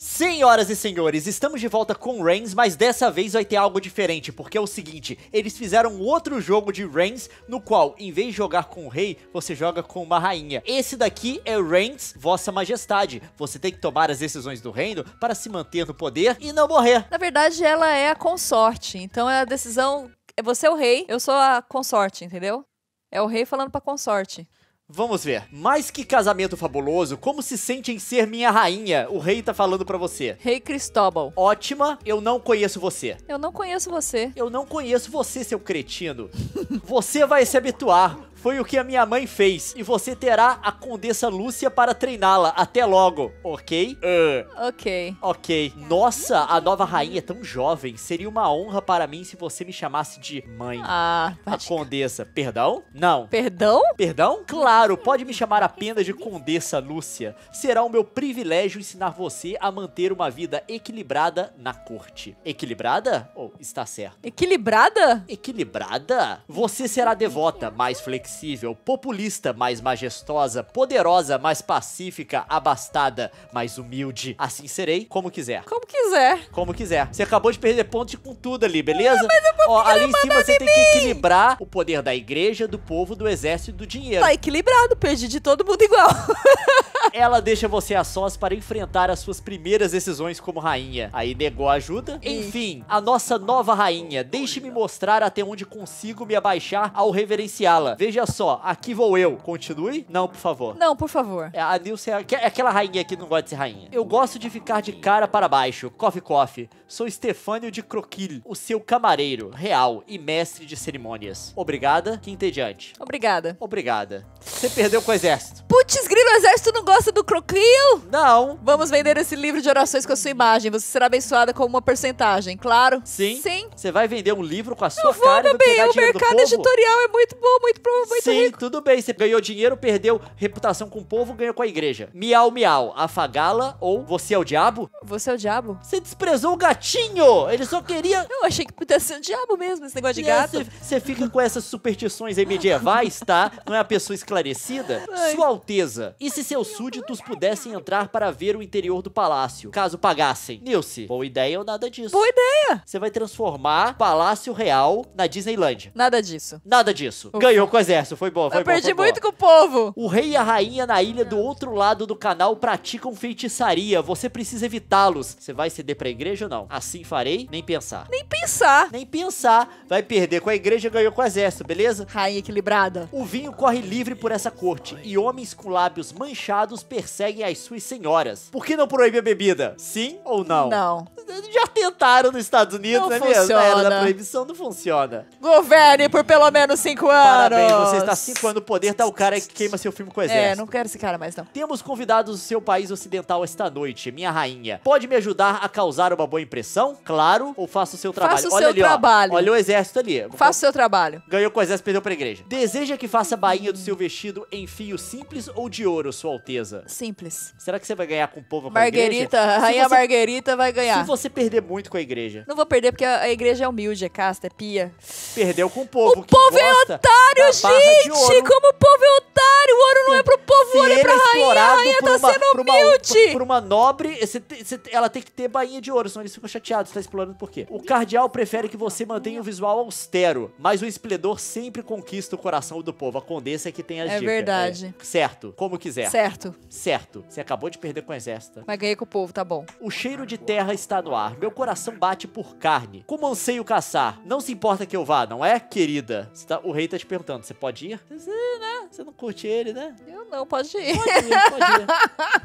Senhoras e senhores, estamos de volta com Reigns, mas dessa vez vai ter algo diferente, porque é o seguinte, eles fizeram outro jogo de Reigns, no qual, em vez de jogar com o rei, você joga com uma rainha. Esse daqui é Reigns, Vossa Majestade. Você tem que tomar as decisões do reino para se manter no poder e não morrer. Na verdade, ela é a consorte, então é a decisão... Você é o rei, eu sou a consorte, entendeu? É o rei falando pra consorte. Vamos ver. Mas que casamento fabuloso, como se sente em ser minha rainha? O rei tá falando para você. Rei hey, Cristóbal. Ótima, eu não conheço você. Eu não conheço você. Eu não conheço você, seu cretino. você vai se habituar. Foi o que a minha mãe fez. E você terá a Condessa Lúcia para treiná-la. Até logo, ok? Uh. Ok. Ok. Nossa, a nova rainha é tão jovem. Seria uma honra para mim se você me chamasse de mãe. Ah, a Condessa. Perdão? Não. Perdão? Perdão? Claro, pode me chamar apenas de Condessa Lúcia. Será o meu privilégio ensinar você a manter uma vida equilibrada na corte. Equilibrada? Ou oh, está certo? Equilibrada? Equilibrada? Você será devota, mais flexível flexível, populista, mais majestosa, poderosa, mais pacífica, abastada, mais humilde. Assim serei, como quiser. Como quiser. Como quiser. Você acabou de perder pontos com tudo ali, beleza? Ah, mas eu Ó, ali em cima você tem que equilibrar o poder da igreja, do povo, do exército e do dinheiro. Tá equilibrado, perdi de todo mundo igual. ela deixa você a sós para enfrentar as suas primeiras decisões como rainha. Aí negou a ajuda? Enfim, a nossa nova rainha, deixe-me mostrar até onde consigo me abaixar ao reverenciá-la. Veja só, aqui vou eu. Continue? Não, por favor. Não, por favor. É, a Nilce é, é aquela rainha que não gosta de ser rainha. Eu gosto de ficar de cara para baixo. Coffee Coffee. Sou Stefânio de Croquil, o seu camareiro, real e mestre de cerimônias. Obrigada, quinta e diante. Obrigada. Obrigada. Você perdeu com o exército. Putz, grilo, o exército não gosta gosta do Croclio? Não. Vamos vender esse livro de orações com a sua imagem. Você será abençoada com uma porcentagem, claro? Sim. Sim. Você vai vender um livro com a sua eu vou, cara meu bem. O mercado editorial é muito bom, muito bom, muito Sim, rico. tudo bem. Você ganhou dinheiro, perdeu reputação com o povo, ganhou com a igreja. Miau, miau. Afagá-la ou você é o diabo? Você é o diabo? Você desprezou o gatinho. Ele só queria... Eu achei que pudesse ser o diabo mesmo, esse negócio de gato. Você fica com essas superstições aí medievais, tá? Não é a pessoa esclarecida? Ai. Sua Alteza, e se seu sujo súditos pudessem entrar para ver o interior do palácio, caso pagassem. Nilce, boa ideia ou nada disso? Boa ideia! Você vai transformar Palácio Real na Disneylandia. Nada disso. Nada disso. Ufa. Ganhou com o exército, foi bom, foi Eu bom, perdi foi muito com o povo. O rei e a rainha na ilha do outro lado do canal praticam feitiçaria. Você precisa evitá-los. Você vai ceder pra igreja ou não? Assim farei, nem pensar. Nem pensar. Nem pensar. Vai perder com a igreja, ganhou com o exército, beleza? Rainha equilibrada. O vinho corre livre por essa corte e homens com lábios manchados humanos perseguem as suas senhoras. Por que não proíbe a bebida? Sim ou não? Não. Já tentaram nos Estados Unidos, não né funciona. mesmo? É, na era da proibição não funciona. Governe por pelo menos cinco anos. Parabéns, você está cinco anos no poder, tá o cara que queima seu filme com o é, exército. É, não quero esse cara mais não. Temos convidados do seu país ocidental esta noite, minha rainha. Pode me ajudar a causar uma boa impressão? Claro, ou faça o seu trabalho? Faça o olha seu ali, trabalho. Ó, olha o exército ali. Faça o seu trabalho. Ganhou com o exército, perdeu pra igreja. Deseja que faça a bainha do seu vestido em fio simples ou de ouro, sua alteza? Simples. Será que você vai ganhar com o povo Marguerita, com a igreja? Rainha você, Marguerita vai ganhar. Se você perder muito com a igreja. Não vou perder porque a, a igreja é humilde, é casta, é pia. Perdeu com o povo. O povo é otário, gente! Como o povo é otário! O ouro não é pro povo, o ouro é pra é rainha. A rainha tá uma, sendo humilde. uma, por uma nobre, você, você, ela tem que ter bainha de ouro, senão eles ficam chateados. Você tá explorando por quê? O cardeal prefere que você mantenha um visual austero, mas o esplendor sempre conquista o coração do povo. A condessa é que tem as é dicas. Verdade. É verdade. Certo, como quiser. Certo. Certo, você acabou de perder com o exército. Mas ganhei com o povo, tá bom. O cheiro de terra está no ar. Meu coração bate por carne. Como anseio caçar. Não se importa que eu vá, não é, querida? Tá, o rei tá te perguntando, você pode ir? Você, né? Você não curte ele, né? Eu não, pode ir. Pode ir, pode ir.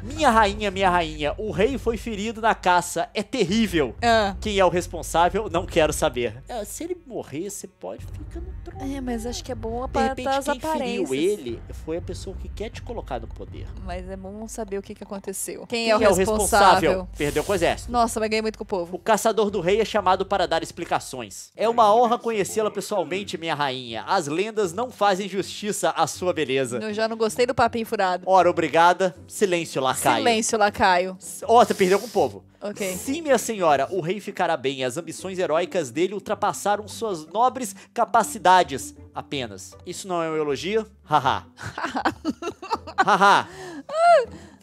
minha rainha, minha rainha, o rei foi ferido na caça. É terrível. Ah. Quem é o responsável, não quero saber. Ah, se ele morrer, você pode ficar no trono. É, mas acho que é bom aparentar as aparências. De repente, quem feriu ele foi a pessoa que quer te colocar no poder. Mas mas é bom saber o que, que aconteceu. Quem, Quem é, o, é responsável? responsável? Perdeu com o exército. Nossa, mas ganhei muito com o povo. O caçador do rei é chamado para dar explicações. É uma honra conhecê-la pessoalmente, minha rainha. As lendas não fazem justiça à sua beleza. Eu já não gostei do papinho furado. Ora, obrigada. Silêncio, lacaio. Silêncio, lacaio. Ó, oh, você perdeu com o povo. Okay. Sim, minha senhora, o rei ficará bem. As ambições heróicas dele ultrapassaram suas nobres capacidades apenas. Isso não é um elogio? Haha. Haha.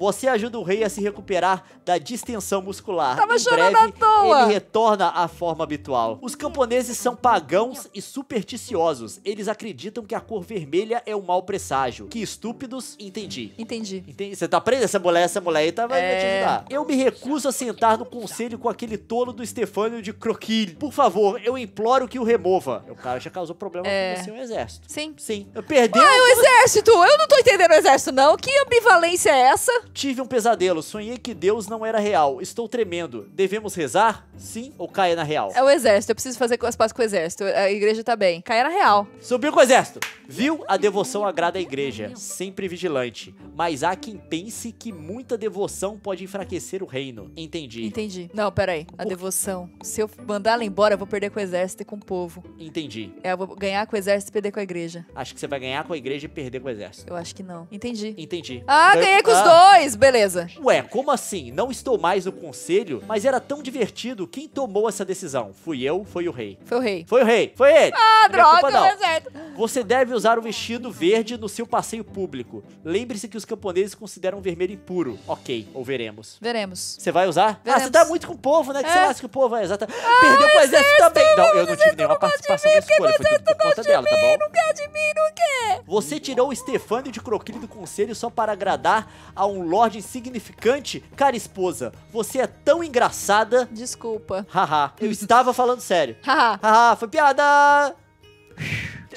Você ajuda o rei a se recuperar da distensão muscular. Tava em chorando breve, à toa! Ele retorna à forma habitual. Os camponeses são pagãos e supersticiosos. Eles acreditam que a cor vermelha é um mau presságio. Que estúpidos, entendi. Entendi. entendi. Você tá preso essa mulher, essa mulher aí tá, vai é... ajudar. Eu me recuso a sentar no conselho com aquele tolo do Stefano de Croquille. Por favor, eu imploro que o remova. O cara já causou problema é... com o seu exército. Sim. Sim. Eu perdi. Ah, é o exército! Eu não tô entendendo o exército, não. Que ambivalência é essa? Tive um pesadelo, sonhei que Deus não era real. Estou tremendo. Devemos rezar? Sim ou caia na real? É o exército, eu preciso fazer as pazes com o exército. A igreja tá bem. Caia na real. Subiu com o exército. Viu? A devoção agrada a igreja, sempre vigilante. Mas há quem pense que muita devoção pode enfraquecer o reino. Entendi. Entendi. Não, peraí. A devoção. Se eu mandar ela embora, eu vou perder com o exército e com o povo. Entendi. É, eu vou ganhar com o exército e perder com a igreja. Acho que você vai ganhar com a igreja e perder com o exército. Eu acho que não. Entendi. Entendi. Ah, ganhei com os ah, dois! mas beleza. Ué, como assim? Não estou mais no conselho, mas era tão divertido. Quem tomou essa decisão? Fui eu, foi o rei. Foi o rei. Foi o rei, foi ele. Ah, droga, não. É certo. Você deve usar o vestido verde no seu passeio público. Lembre-se que os camponeses consideram vermelho impuro. Ok, ou veremos. Veremos. Você vai usar? Veremos. Ah, você tá muito com o povo, né? Que é. você acha que o povo é exatamente? Ah, Perdeu o exército também. Não, eu não tive nenhuma participação nessa escolha. Foi tudo por conta dela, tá bom? Não quer de mim, não quer. Você tirou o Stefano de Croquilho do conselho só para agradar a um lorde insignificante? Cara esposa, você é tão engraçada. Desculpa. Haha, eu estava falando sério. Haha. Haha, foi piada.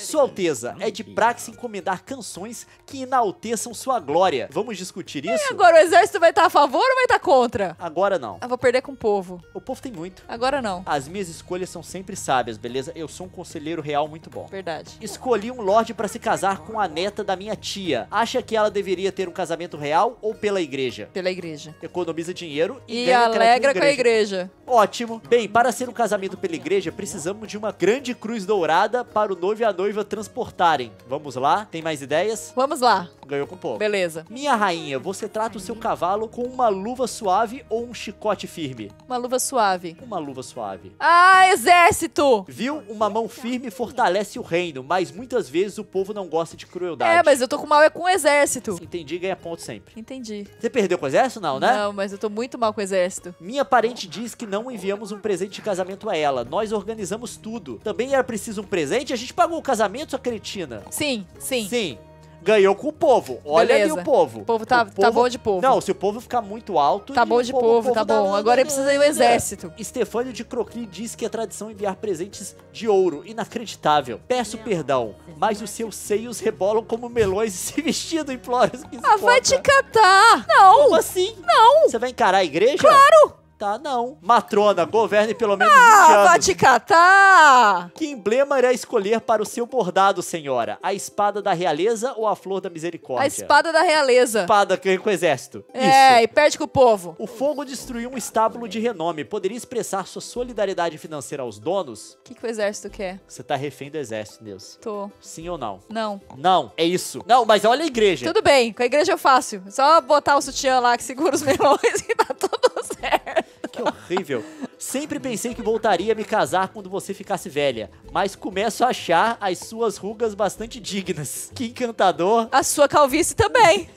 Sua Alteza, é de praxe encomendar canções que enalteçam sua glória. Vamos discutir isso? E agora o exército vai estar tá a favor ou vai estar tá contra? Agora não. Eu vou perder com o povo. O povo tem muito. Agora não. As minhas escolhas são sempre sábias, beleza? Eu sou um conselheiro real muito bom. Verdade. Escolhi um lorde para se casar com a neta da minha tia. Acha que ela deveria ter um casamento real ou pela igreja? Pela igreja. Economiza dinheiro e, e alegra com a igreja. Ótimo. Bem, para ser um casamento pela igreja, precisamos de uma grande cruz dourada para o noivo e a noiva noiva transportarem. Vamos lá? Tem mais ideias? Vamos lá ganhou com pouco. Beleza. Minha rainha, você trata o seu cavalo com uma luva suave ou um chicote firme? Uma luva suave. Uma luva suave. Ah, exército! Viu? Uma mão firme fortalece o reino, mas muitas vezes o povo não gosta de crueldade. É, mas eu tô com mal é com o exército. Entendi, ganha ponto sempre. Entendi. Você perdeu com o exército, não, né? Não, mas eu tô muito mal com o exército. Minha parente diz que não enviamos um presente de casamento a ela. Nós organizamos tudo. Também era preciso um presente? A gente pagou o casamento, sua cretina. Sim, sim. Sim ganhou com o povo. Olha Beleza. ali o povo. O povo tá, o tá povo... tá bom de povo. Não, se o povo ficar muito alto. Tá bom de povo, povo, tá bom. Nada, Agora precisa ir o exército. Estefânio de Crocli diz que a tradição é enviar presentes de ouro. Inacreditável. Peço Não. perdão, mas os seus seios rebolam como melões e se vestindo em flores Ah, vai te catar! Não! Como assim? Não! Você vai encarar a igreja? Claro! Tá não. Matrona, governe pelo menos ah, 20 anos. vai te catar! Que emblema irá escolher para o seu bordado, senhora? A espada da realeza ou a flor da misericórdia? A espada da realeza. Espada que vem com o exército. É, e perde com o povo. O fogo destruiu um estábulo de renome. Poderia expressar sua solidariedade financeira aos donos? O que, que o exército quer? Você tá refém do exército, Deus. Tô. Sim ou não? Não. Não, é isso. Não, mas olha a igreja. Tudo bem, com a igreja eu é faço. Só botar o sutiã lá que segura os melões e tá tudo certo que horrível. Sempre pensei que voltaria a me casar quando você ficasse velha, mas começo a achar as suas rugas bastante dignas. Que encantador. A sua calvície também.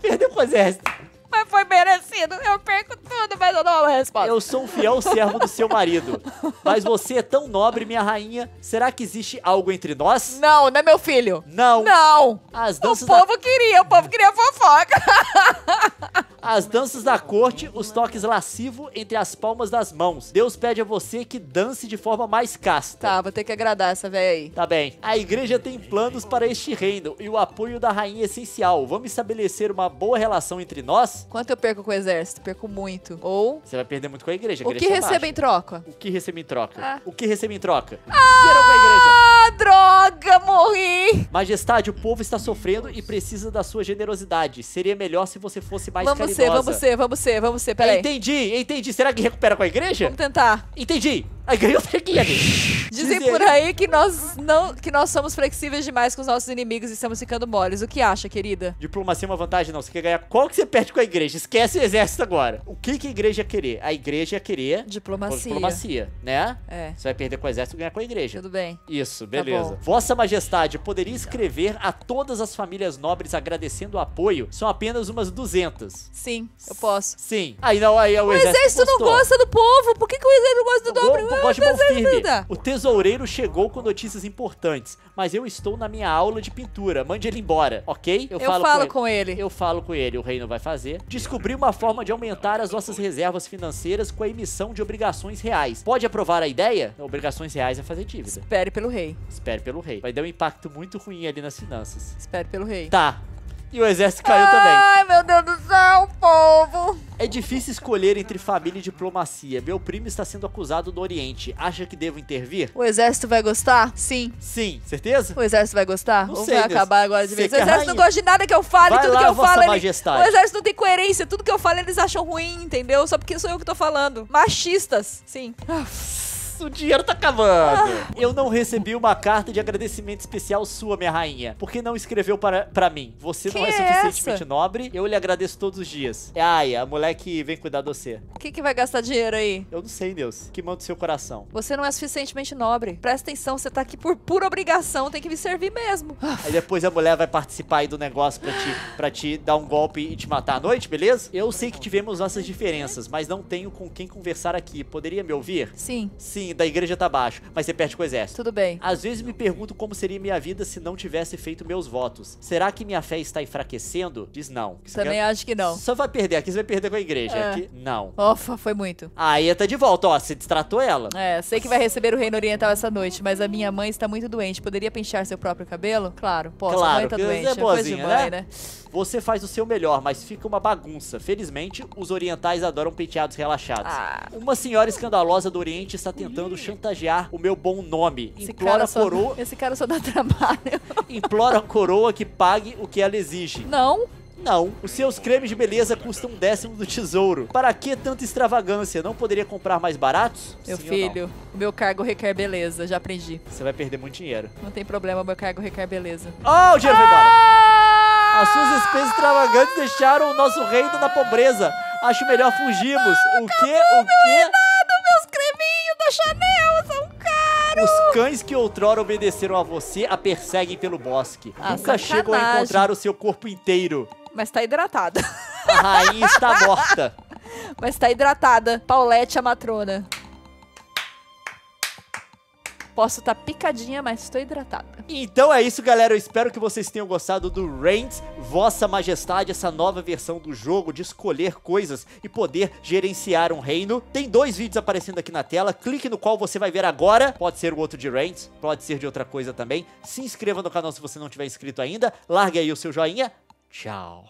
Perdeu o exército. Mas foi merecido. Eu perco tudo, mas eu não dou uma resposta. Eu sou um fiel servo do seu marido. Mas você é tão nobre, minha rainha. Será que existe algo entre nós? Não, não é meu filho. Não. Não. As danças o povo da... queria, o povo queria fofoca. As danças da corte, os toques lascivo entre as palmas das mãos. Deus pede a você que dance de forma mais casta. Tá, vou ter que agradar essa velha aí. Tá bem. A igreja tem planos para este reino e o apoio da rainha é essencial. Vamos estabelecer uma boa relação entre nós? Quanto eu perco com o exército? Perco muito. Ou... Você vai perder muito com a igreja. A o que é recebe baixa. em troca? O que recebe em troca? Ah. O que recebe em troca? Ah! Zero com a igreja. Ah, droga, morri! Majestade, o povo está sofrendo e precisa da sua generosidade. Seria melhor se você fosse mais vamos Vamos ser, vamos ser, vamos ser, vamos ser, peraí. Entendi, entendi. Será que recupera com a igreja? Vamos tentar. Entendi. Aí ganhou franquia ali. Dizem por aí que nós, não, que nós somos flexíveis demais com os nossos inimigos e estamos ficando moles. O que acha, querida? Diplomacia é uma vantagem, não. Você quer ganhar qual que você perde com a igreja? Esquece o exército agora. O que, que a igreja querer? A igreja querer... Diplomacia. Diplomacia, né? É. Você vai perder com o exército e ganhar com a igreja. Tudo bem. Isso, tá beleza. Tá Vossa Majestade, poderia escrever a todas as famílias nobres agradecendo o apoio? São apenas umas 200. Sim, eu posso. Sim. Aí, não, aí é o, o exército, exército não gosta do povo. Por que, que o exército não gosta do tá não, gosto de mão firme. O tesoureiro chegou com notícias importantes, mas eu estou na minha aula de pintura. Mande ele embora, ok? Eu, eu falo, falo com, ele. com, ele. Eu falo com ele. O rei não vai fazer. Descobri uma forma de aumentar as nossas reservas financeiras com a emissão de obrigações reais. Pode aprovar a ideia? Obrigações reais é fazer dívida. Espere pelo rei. Espere pelo rei. Vai dar um impacto muito ruim ali nas finanças. Espere pelo rei. Tá. E o exército caiu Ai, também. Ai, meu Deus do céu, povo! É difícil escolher entre família e diplomacia. Meu primo está sendo acusado no Oriente. Acha que devo intervir? O exército vai gostar? Sim. Sim, certeza? O exército vai gostar? Não Ou sei, vai acabar agora de vez? É o exército não gosta de nada que eu fale, vai tudo lá, que eu falo. Majestade. Ele... O exército não tem coerência, tudo que eu falo eles acham ruim, entendeu? Só porque sou eu que tô falando. Machistas, sim. Uf isso, o dinheiro tá acabando. Ah. Eu não recebi uma carta de agradecimento especial sua, minha rainha. Porque não escreveu para, para mim. Você que não é, é suficientemente essa? nobre. Eu lhe agradeço todos os dias. É a moleque vem cuidar de você. O que vai gastar dinheiro aí? Eu não sei, Deus. Que mão o seu coração. Você não é suficientemente nobre. Presta atenção, você tá aqui por pura obrigação. Tem que me servir mesmo. Ah. Aí depois a mulher vai participar aí do negócio pra te, pra te dar um golpe e te matar à noite, beleza? Eu sei que tivemos nossas diferenças, mas não tenho com quem conversar aqui. Poderia me ouvir? Sim. Sim, da igreja tá baixo, mas você perde com o exército. Tudo bem. Às vezes me pergunto como seria minha vida se não tivesse feito meus votos. Será que minha fé está enfraquecendo? Diz não. Você Também quer... É acho que não. Só vai perder aqui, você vai perder com a igreja. É. Aqui, não. Ofa, foi muito. Aí tá de volta, ó, você distratou ela. É, sei que vai receber o reino oriental essa noite, mas a minha mãe está muito doente. Poderia pentear seu próprio cabelo? Claro, posso. Claro, a mãe tá doente. É, é boazinha, é né? né? Você faz o seu melhor, mas fica uma bagunça. Felizmente, os orientais adoram penteados relaxados. Ah. Uma senhora escandalosa do Oriente está tentando chantagear o meu bom nome. Esse implora só, coroa. Esse cara só dá trabalho. implora a coroa que pague o que ela exige. Não. Não, os seus cremes de beleza custam um décimo do tesouro. Para que tanta extravagância? Não poderia comprar mais baratos? Meu Sim filho, o meu cargo requer beleza, já aprendi. Você vai perder muito dinheiro. Não tem problema, meu cargo requer beleza. Oh, o dinheiro ah! foi embora! Ah! As suas despesas extravagantes deixaram o nosso reino na pobreza. Acho melhor fugirmos. o que? O que? meus creminhos da Chanel são caros. Os cães que outrora obedeceram a você a perseguem pelo bosque. Ah, Nunca sacanagem. chegam a encontrar o seu corpo inteiro. Mas tá hidratada. A rainha está morta. Mas tá hidratada. Paulette, a matrona. Posso estar tá picadinha, mas estou hidratada. Então é isso, galera. Eu espero que vocês tenham gostado do Reigns, Vossa Majestade, essa nova versão do jogo de escolher coisas e poder gerenciar um reino. Tem dois vídeos aparecendo aqui na tela. Clique no qual você vai ver agora. Pode ser o outro de Reigns, pode ser de outra coisa também. Se inscreva no canal se você não tiver inscrito ainda. Largue aí o seu joinha. Tchau.